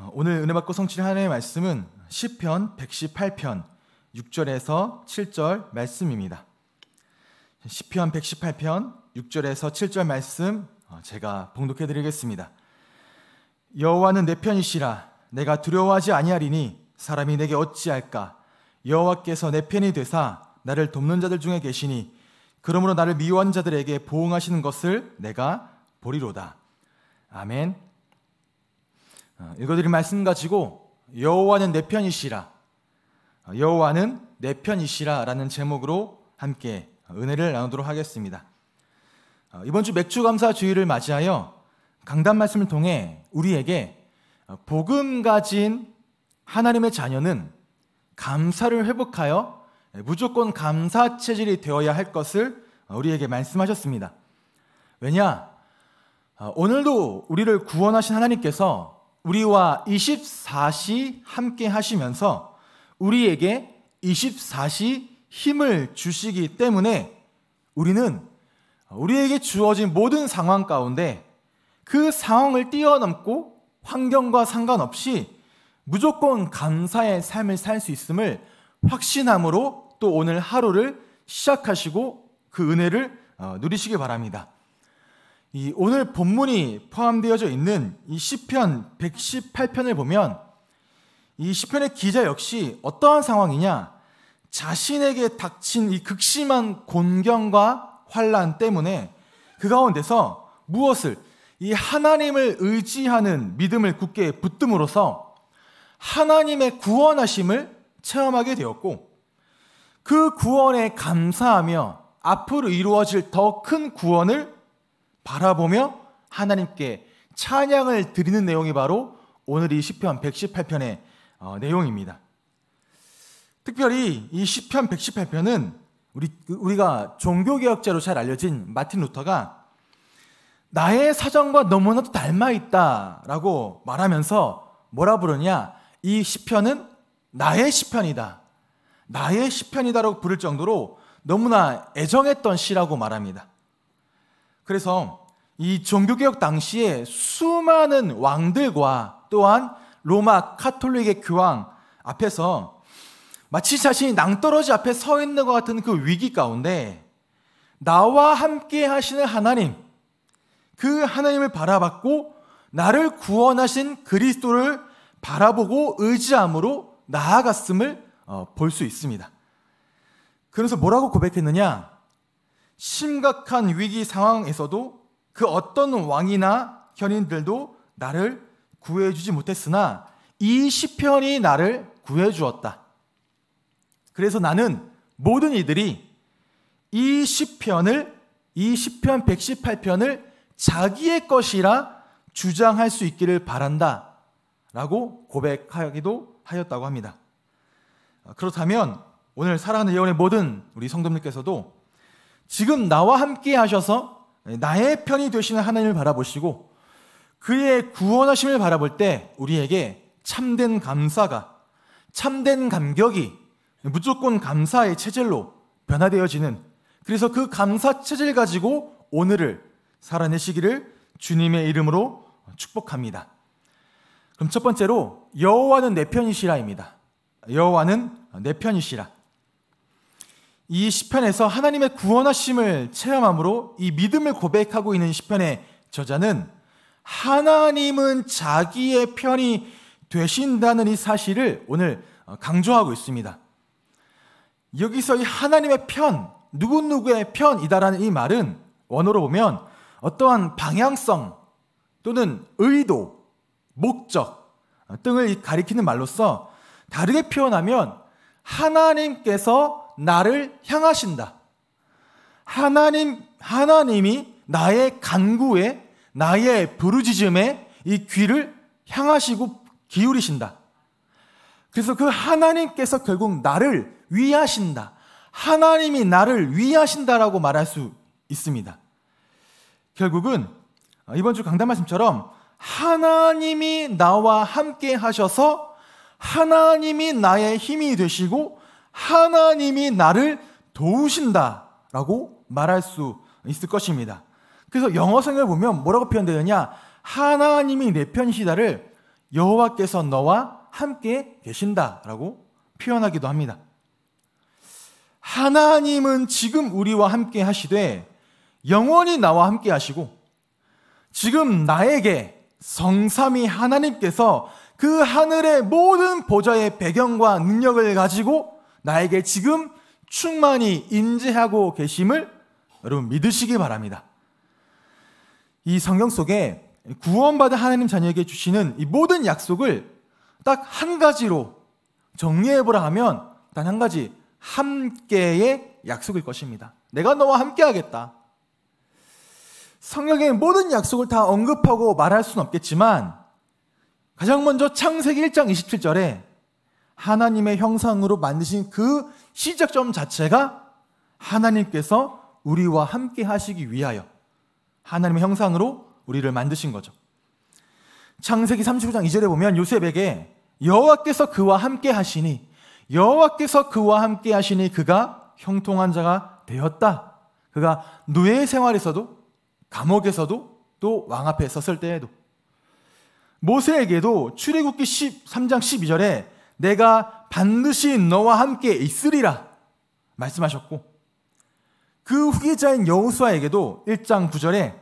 어, 오늘 은혜 받고 성취를 하나님의 말씀은 시편 118편 6절에서 7절 말씀입니다. 시편 118편 6절에서 7절 말씀 어, 제가 봉독해 드리겠습니다. 여호와는 내 편이시라 내가 두려워하지 아니하리니 사람이 내게 어찌할까 여호와께서 내 편이 되사 나를 돕는 자들 중에 계시니 그러므로 나를 미워한 자들에게 보응하시는 것을 내가 보리로다. 아멘. 어, 읽어드린 말씀 가지고 여호와는 내 편이시라 어, 여호와는 내 편이시라라는 제목으로 함께 은혜를 나누도록 하겠습니다. 어, 이번 주 맥주 감사 주의를 맞이하여 강단 말씀을 통해 우리에게 복음 가진 하나님의 자녀는 감사를 회복하여 예, 무조건 감사 체질이 되어야 할 것을 우리에게 말씀하셨습니다. 왜냐? 오늘도 우리를 구원하신 하나님께서 우리와 24시 함께 하시면서 우리에게 24시 힘을 주시기 때문에 우리는 우리에게 주어진 모든 상황 가운데 그 상황을 뛰어넘고 환경과 상관없이 무조건 감사의 삶을 살 수 있음을 확신함으로 또 오늘 하루를 시작하시고 그 은혜를 어, 누리시기 바랍니다. 이 오늘 본문이 포함되어져 있는 이 시편 118편을 보면 이 시편의 기자 역시 어떠한 상황이냐 자신에게 닥친 이 극심한 곤경과 환란 때문에 그 가운데서 무엇을 이 하나님을 의지하는 믿음을 굳게 붙듦으로써 하나님의 구원하심을 체험하게 되었고 그 구원에 감사하며 앞으로 이루어질 더 큰 구원을 바라보며 하나님께 찬양을 드리는 내용이 바로 오늘 이 시편 118편의 어, 내용입니다. 특별히 이 시편 118편은 우리 우리가 종교 개혁자로 잘 알려진 마틴 루터가 나의 사정과 너무나도 닮아 있다라고 말하면서 뭐라 부르냐? 이 시편은 나의 시편이다. 나의 시편이다라고 부를 정도로 너무나 애정했던 시라고 말합니다. 그래서 이 종교개혁 당시에 수많은 왕들과 또한 로마 카톨릭의 교황 앞에서 마치 자신이 낭떠러지 앞에 서 있는 것 같은 그 위기 가운데 나와 함께 하시는 하나님, 그 하나님을 바라봤고 나를 구원하신 그리스도를 바라보고 의지함으로 나아갔음을 어, 볼수 있습니다. 그래서 뭐라고 고백했느냐? 심각한 위기 상황에서도 그 어떤 왕이나 현인들도 나를 구해주지 못했으나 이 시편이 나를 구해주었다. 그래서 나는 모든 이들이 이 시편을 이 시편 118편을 자기의 것이라 주장할 수 있기를 바란다. 라고 고백하기도 하였다고 합니다. 그렇다면 오늘 사랑하는 예원의 모든 우리 성도님께서도 지금 나와 함께 하셔서 예, 나의 편이 되시는 하나님을 바라보시고 그의 구원하심을 바라볼 때 우리에게 참된 감사가 참된 감격이 무조건 감사의 체질로 변화되어지는 그래서 그 감사 체질 가지고 오늘을 살아내시기를 주님의 이름으로 축복합니다. 그럼 첫 번째로 여호와는 내 편이시라입니다. 여호와는 내 편이시라. 이 시편에서 하나님의 구원하심을 체험함으로 이 믿음을 고백하고 있는 시편의 저자는 하나님은 자기의 편이 되신다는 이 사실을 오늘 어, 강조하고 있습니다. 여기서 이 하나님의 편, 누구누구의 편이다라는 이 말은 원어로 보면 어떠한 방향성 또는 의도, 목적 어, 등을 가리키는 말로서 다르게 표현하면 하나님께서 나를 향하신다. 하나님, 하나님이 나의 간구에, 나의 부르짖음에 이 귀를 향하시고 기울이신다. 그래서 그 하나님께서 결국 나를 위하신다. 하나님이 나를 위하신다라고 말할 수 있습니다. 결국은 어, 이번 주 강단 말씀처럼 하나님이 나와 함께 하셔서 하나님이 나의 힘이 되시고 하나님이 나를 도우신다라고 말할 수 있을 것입니다. 그래서 영어 성을 보면 뭐라고 표현되느냐? 하나님이 내 편이시다를 여호와께서 너와 함께 계신다라고 표현하기도 합니다. 하나님은 지금 우리와 함께 하시되 영원히 나와 함께 하시고 지금 나에게 성삼이 하나님께서 그 하늘의 모든 보좌의 배경과 능력을 가지고 나에게 지금 충만히 인지하고 계심을 여러분 믿으시기 바랍니다. 이 성경 속에 구원받은 하나님 자녀에게 주시는 이 모든 약속을 딱 한 가지로 정리해보라 하면 단 한 가지 함께의 약속일 것입니다. 내가 너와 함께하겠다. 성경의 모든 약속을 다 언급하고 말할 수는 없겠지만 가장 먼저 창세기 1장 27절에 하나님의 형상으로 만드신 그 시작점 자체가 하나님께서 우리와 함께 하시기 위하여 하나님의 형상으로 우리를 만드신 거죠. 창세기 39장 2절에 보면 요셉에게 여호와께서 그와 함께 하시니 여호와께서 그와 함께 하시니 그가 형통한 자가 되었다. 그가 노예 생활에서도 감옥에서도 또 왕 앞에 섰을 때에도 모세에게도 출애굽기 13장 12절에 내가 반드시 너와 함께 있으리라 말씀하셨고 그 후계자인 여호수아에게도 1장 9절에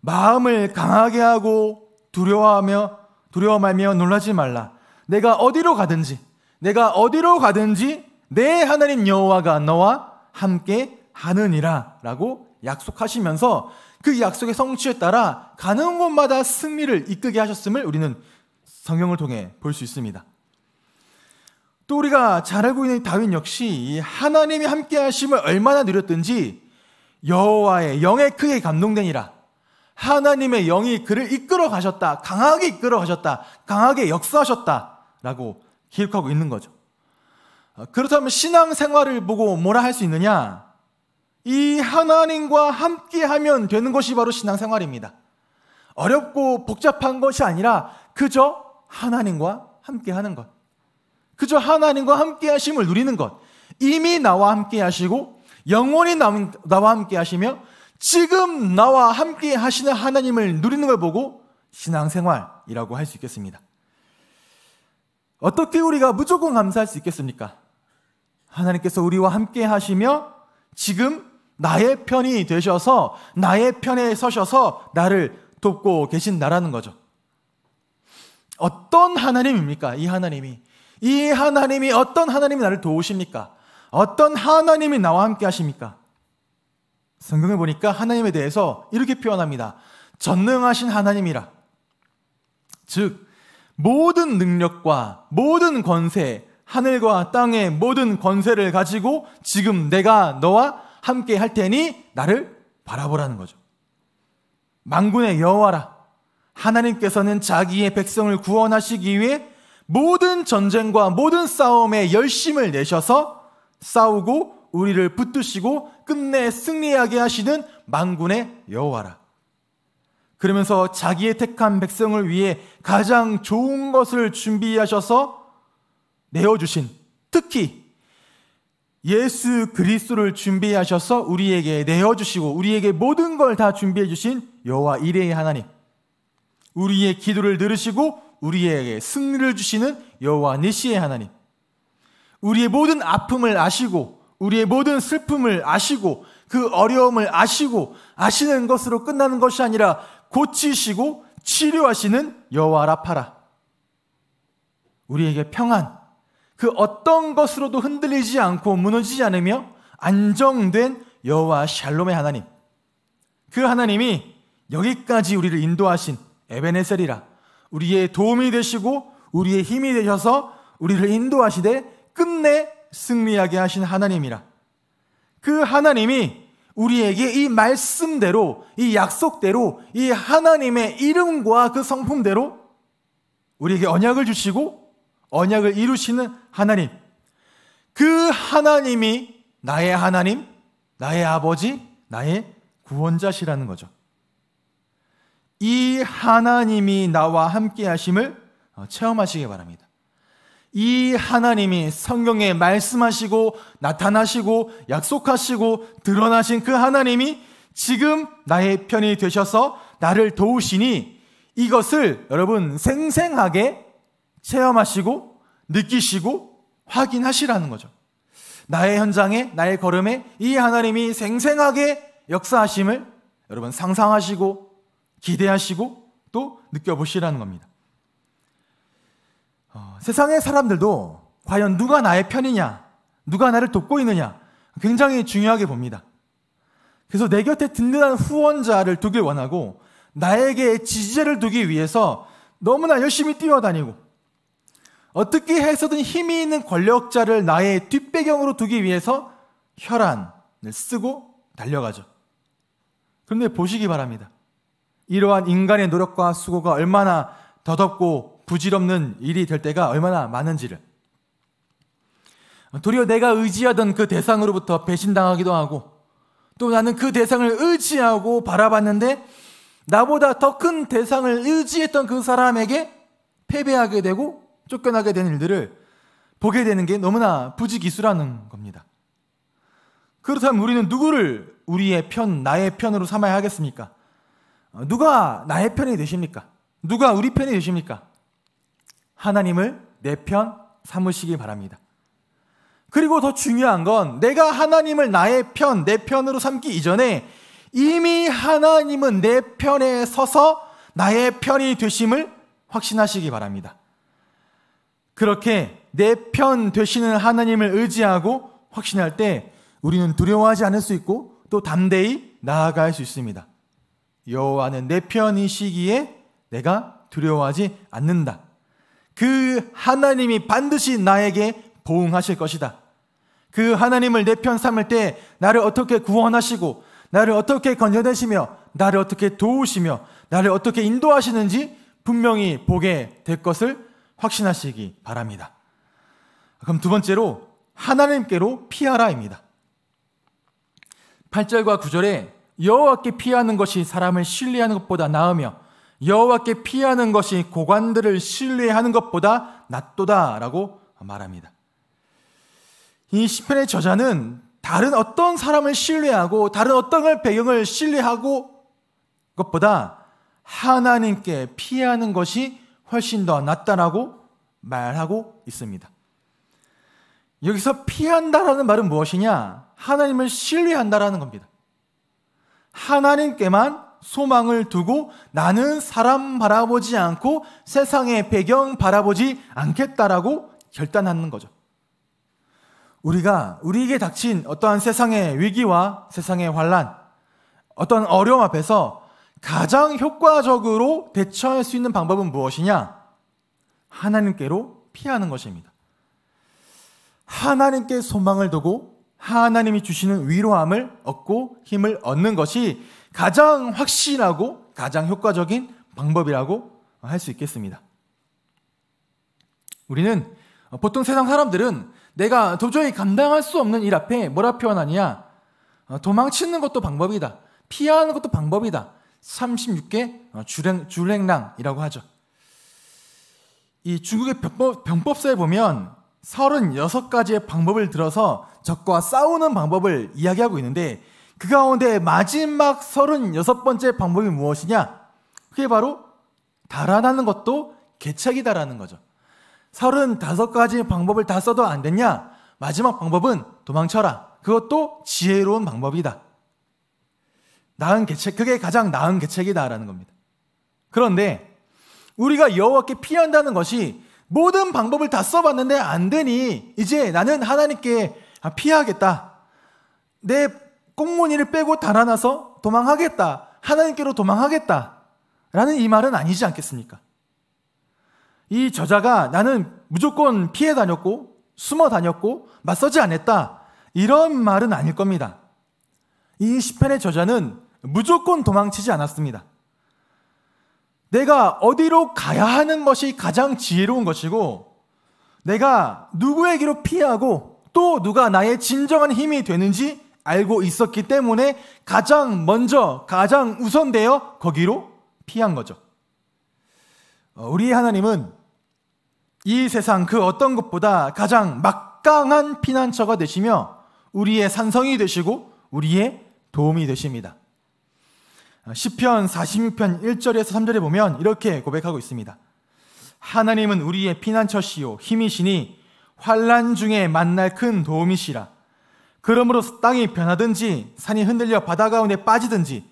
마음을 강하게 하고 두려워하며 두려워 말며 놀라지 말라 내가 어디로 가든지 내가 어디로 가든지 내 하나님 여호와가 너와 함께 하느니라라고 약속하시면서 그 약속의 성취에 따라 가는 곳마다 승리를 이끄게 하셨음을 우리는 성경을 통해 볼 수 있습니다. 또 우리가 잘 알고 있는 다윈 역시 하나님이 함께 하심을 얼마나 누렸든지 여호와의 영에 크게 감동되니라. 하나님의 영이 그를 이끌어 가셨다. 강하게 이끌어 가셨다. 강하게 역사하셨다. 라고 기록하고 있는 거죠. 어, 그렇다면 신앙 생활을 보고 뭐라 할 수 있느냐? 이 하나님과 함께 하면 되는 것이 바로 신앙 생활입니다. 어렵고 복잡한 것이 아니라 그저 하나님과 함께 하는 것. 그저 하나님과 함께 하심을 누리는 것. 이미 나와 함께 하시고 영원히 나와 함께 하시며 지금 나와 함께 하시는 하나님을 누리는 걸 보고 신앙생활이라고 할 수 있겠습니다. 어떻게 우리가 무조건 감사할 수 있겠습니까? 하나님께서 우리와 함께 하시며 지금 나의 편이 되셔서 나의 편에 서셔서 나를 돕고 계신나라는 거죠. 어떤 하나님입니까? 이 하나님이 이 하나님이 어떤 하나님이 나를 도우십니까? 어떤 하나님이 나와 함께 하십니까? 성경을 보니까 하나님에 대해서 이렇게 표현합니다. 전능하신 하나님이라. 즉, 모든 능력과 모든 권세, 하늘과 땅의 모든 권세를 가지고 지금 내가 너와 함께 할 테니 나를 바라보라는 거죠. 망군의 여호와라. 하나님께서는 자기의 백성을 구원하시기 위해 모든 전쟁과 모든 싸움에 열심을 내셔서 싸우고 우리를 붙드시고 끝내 승리하게 하시는 만군의 여호와라. 그러면서 자기의 택한 백성을 위해 가장 좋은 것을 준비하셔서 내어주신 특히 예수 그리스도를 준비하셔서 우리에게 내어주시고 우리에게 모든 걸 다 준비해주신 여호와 이레의 하나님 우리의 기도를 들으시고 우리에게 승리를 주시는 여호와 니시의 하나님. 우리의 모든 아픔을 아시고 우리의 모든 슬픔을 아시고 그 어려움을 아시고 아시는 것으로 끝나는 것이 아니라 고치시고 치료하시는 여호와 라파라. 우리에게 평안 그 어떤 것으로도 흔들리지 않고 무너지지 않으며 안정된 여호와 샬롬의 하나님. 그 하나님이 여기까지 우리를 인도하신 에베네셀이라 우리의 도움이 되시고 우리의 힘이 되셔서 우리를 인도하시되 끝내 승리하게 하신 하나님이라. 그 하나님이 우리에게 이 말씀대로, 이 약속대로, 이 하나님의 이름과 그 성품대로 우리에게 언약을 주시고 언약을 이루시는 하나님. 그 하나님이 나의 하나님, 나의 아버지, 나의 구원자시라는 거죠. 이 하나님이 나와 함께 하심을 어, 체험하시기 바랍니다. 이 하나님이 성경에 말씀하시고 나타나시고 약속하시고 드러나신 그 하나님이 지금 나의 편이 되셔서 나를 도우시니 이것을 여러분 생생하게 체험하시고 느끼시고 확인하시라는 거죠. 나의 현장에 나의 걸음에 이 하나님이 생생하게 역사하심을 여러분 상상하시고 기대하시고 또 느껴보시라는 겁니다. 어, 세상의 사람들도 과연 누가 나의 편이냐, 누가 나를 돕고 있느냐 굉장히 중요하게 봅니다. 그래서 내 곁에 든든한 후원자를 두길 원하고 나에게 지지자를 두기 위해서 너무나 열심히 뛰어다니고 어떻게 해서든 힘이 있는 권력자를 나의 뒷배경으로 두기 위해서 혈안을 쓰고 달려가죠. 그런데 보시기 바랍니다. 이러한 인간의 노력과 수고가 얼마나 더덥고 부질없는 일이 될 때가 얼마나 많은지를 도리어 내가 의지하던 그 대상으로부터 배신당하기도 하고 또 나는 그 대상을 의지하고 바라봤는데 나보다 더 큰 대상을 의지했던 그 사람에게 패배하게 되고 쫓겨나게 되는 일들을 보게 되는 게 너무나 부지기수라는 겁니다. 그렇다면 우리는 누구를 우리의 편, 나의 편으로 삼아야 하겠습니까? 어, 누가 나의 편이 되십니까? 누가 우리 편이 되십니까? 하나님을 내 편 삼으시기 바랍니다. 그리고 더 중요한 건 내가 하나님을 나의 편, 내 편으로 삼기 이전에 이미 하나님은 내 편에 서서 나의 편이 되심을 확신하시기 바랍니다. 그렇게 내 편 되시는 하나님을 의지하고 확신할 때 우리는 두려워하지 않을 수 있고 또 담대히 나아갈 수 있습니다. 여호와는 내 편이시기에 내가 두려워하지 않는다. 그 하나님이 반드시 나에게 보응하실 것이다. 그 하나님을 내 편 삼을 때 나를 어떻게 구원하시고 나를 어떻게 건져내시며 나를 어떻게 도우시며 나를 어떻게 인도하시는지 분명히 보게 될 것을 확신하시기 바랍니다. 그럼 두 번째로 하나님께로 피하라입니다. 8절과 9절에 여호와께 피하는 것이 사람을 신뢰하는 것보다 나으며 여호와께 피하는 것이 고관들을 신뢰하는 것보다 낫도다라고 말합니다. 이 시편의 저자는 다른 어떤 사람을 신뢰하고 다른 어떤 배경을 신뢰하고 것보다 하나님께 피하는 것이 훨씬 더 낫다라고 말하고 있습니다. 여기서 피한다라는 말은 무엇이냐? 하나님을 신뢰한다라는 겁니다. 하나님께만 소망을 두고 나는 사람 바라보지 않고 세상의 배경 바라보지 않겠다라고 결단하는 거죠. 우리가 우리에게 닥친 어떠한 세상의 위기와 세상의 환란, 어떤 어려움 앞에서 가장 효과적으로 대처할 수 있는 방법은 무엇이냐? 하나님께로 피하는 것입니다. 하나님께 소망을 두고 하나님이 주시는 위로함을 얻고 힘을 얻는 것이 가장 확실하고 가장 효과적인 방법이라고 할 수 있겠습니다. 우리는 보통 세상 사람들은 내가 도저히 감당할 수 없는 일 앞에 뭐라 표현하냐? 어, 도망치는 것도 방법이다. 피하는 것도 방법이다. 36개 줄행, 줄행랑이라고 하죠. 이 중국의 병법, 병법서에 보면 36가지의 방법을 들어서 적과 싸우는 방법을 이야기하고 있는데 그 가운데 마지막 36번째 방법이 무엇이냐? 그게 바로 달아나는 것도 개척이다라는 거죠. 35가지 방법을 다 써도 안 됐냐? 마지막 방법은 도망쳐라. 그것도 지혜로운 방법이다. 나은 개책, 그게 가장 나은 개책이다라는 겁니다. 그런데 우리가 여호와께 피한다는 것이 모든 방법을 다 써봤는데 안 되니 이제 나는 하나님께 피하겠다. 내 꽁무니를 빼고 달아나서 도망하겠다. 하나님께로 도망하겠다. 라는 이 말은 아니지 않겠습니까? 이 저자가 나는 무조건 피해 다녔고 숨어 다녔고 맞서지 않았다. 이런 말은 아닐 겁니다. 이 시편의 저자는 무조건 도망치지 않았습니다. 내가 어디로 가야 하는 것이 가장 지혜로운 것이고 내가 누구에게로 피하고 또 누가 나의 진정한 힘이 되는지 알고 있었기 때문에 가장 먼저 가장 우선되어 거기로 피한 거죠. 어, 우리의 하나님은 이 세상 그 어떤 것보다 가장 막강한 피난처가 되시며 우리의 산성이 되시고 우리의 도움이 되십니다. 시편 46편 1절에서 3절에 보면 이렇게 고백하고 있습니다. 하나님은 우리의 피난처시요 힘이시니 환란 중에 만날 큰 도움이시라. 그러므로 땅이 변하든지 산이 흔들려 바다 가운데 빠지든지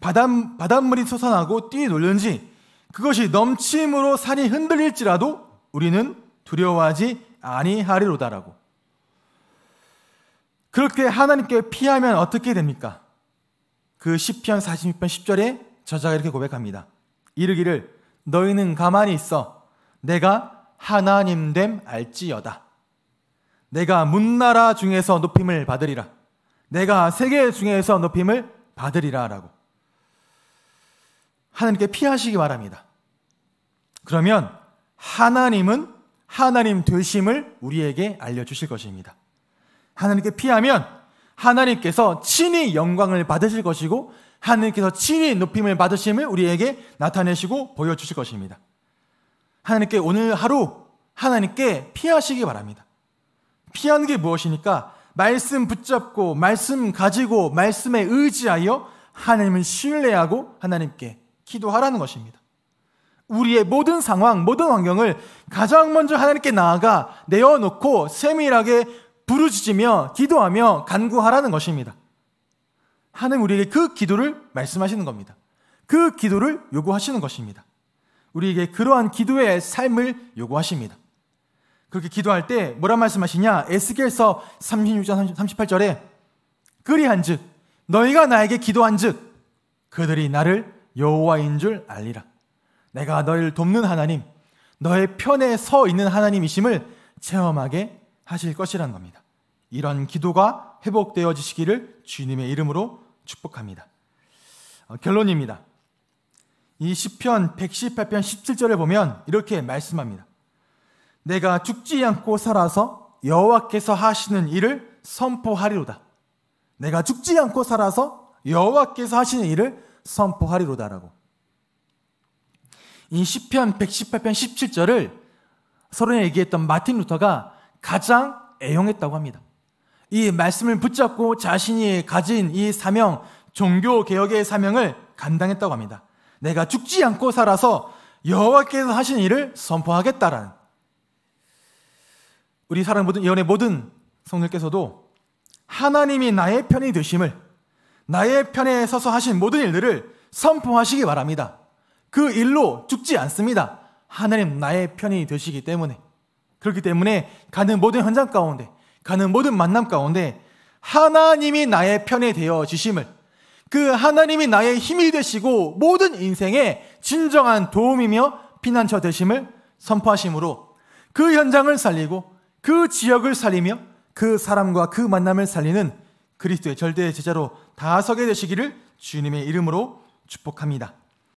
바닷, 바닷물이 솟아나고 뛰놀든지 그것이 넘침으로 산이 흔들릴지라도 우리는 두려워하지 아니하리로다라고. 그렇게 하나님께 피하면 어떻게 됩니까? 그1 0편 46편 10절에 저자가 이렇게 고백합니다. 이르기를 너희는 가만히 있어 내가 하나님 됨 알지어다. 내가 문나라 중에서 높임을 받으리라. 내가 세계 중에서 높임을 받으리라라고 하나님께 피하시기 바랍니다. 그러면 하나님은 하나님 되심을 우리에게 알려 주실 것입니다. 하나님께 피하면 하나님께서 친히 영광을 받으실 것이고 하나님께서 친히 높임을 받으심을 우리에게 나타내시고 보여주실 것입니다. 하나님께 오늘 하루 하나님께 피하시기 바랍니다. 피하는 게 무엇이니까 말씀 붙잡고 말씀 가지고 말씀에 의지하여 하나님을 신뢰하고 하나님께 기도하라는 것입니다. 우리의 모든 상황, 모든 환경을 가장 먼저 하나님께 나아가 내어놓고 세밀하게 부르짖으며 기도하며 간구하라는 것입니다. 하나님 우리에게 그 기도를 말씀하시는 겁니다. 그 기도를 요구하시는 것입니다. 우리에게 그러한 기도의 삶을 요구하십니다. 그렇게 기도할 때 뭐라 말씀하시냐? 에스겔서 36장 38절에 그리한즉 너희가 나에게 기도한즉 그들이 나를 여호와인 줄 알리라. 내가 너희를 돕는 하나님, 너의 편에 서 있는 하나님이심을 체험하게 하실 것이라는 겁니다. 이런 기도가 회복되어지시기를 주님의 이름으로 축복합니다. 어, 결론입니다. 이 시편 118편 17절에 보면 이렇게 말씀합니다. 내가 죽지 않고 살아서 여호와께서 하시는 일을 선포하리로다. 내가 죽지 않고 살아서 여호와께서 하시는 일을 선포하리로다라고. 이 시편 118편 17절을 서론에 얘기했던 마틴 루터가 가장 애용했다고 합니다. 이 말씀을 붙잡고 자신이 가진 이 사명, 종교 개혁의 사명을 감당했다고 합니다. 내가 죽지 않고 살아서 여호와께서 하신 일을 선포하겠다라는 우리 사랑 모든 예언의 모든 성들께서도 하나님이 나의 편이 되심을 나의 편에 서서 하신 모든 일들을 선포하시기 바랍니다. 그 일로 죽지 않습니다. 하나님 나의 편이 되시기 때문에 그렇기 때문에 가는 모든 현장 가운데, 가는 모든 만남 가운데 하나님이 나의 편에 되어 주심을 그 하나님이 나의 힘이 되시고 모든 인생의 진정한 도움이며 피난처 되심을 선포하심으로 그 현장을 살리고 그 지역을 살리며 그 사람과 그 만남을 살리는 그리스도의 절대 제자로 다 서게 되시기를 주님의 이름으로 축복합니다.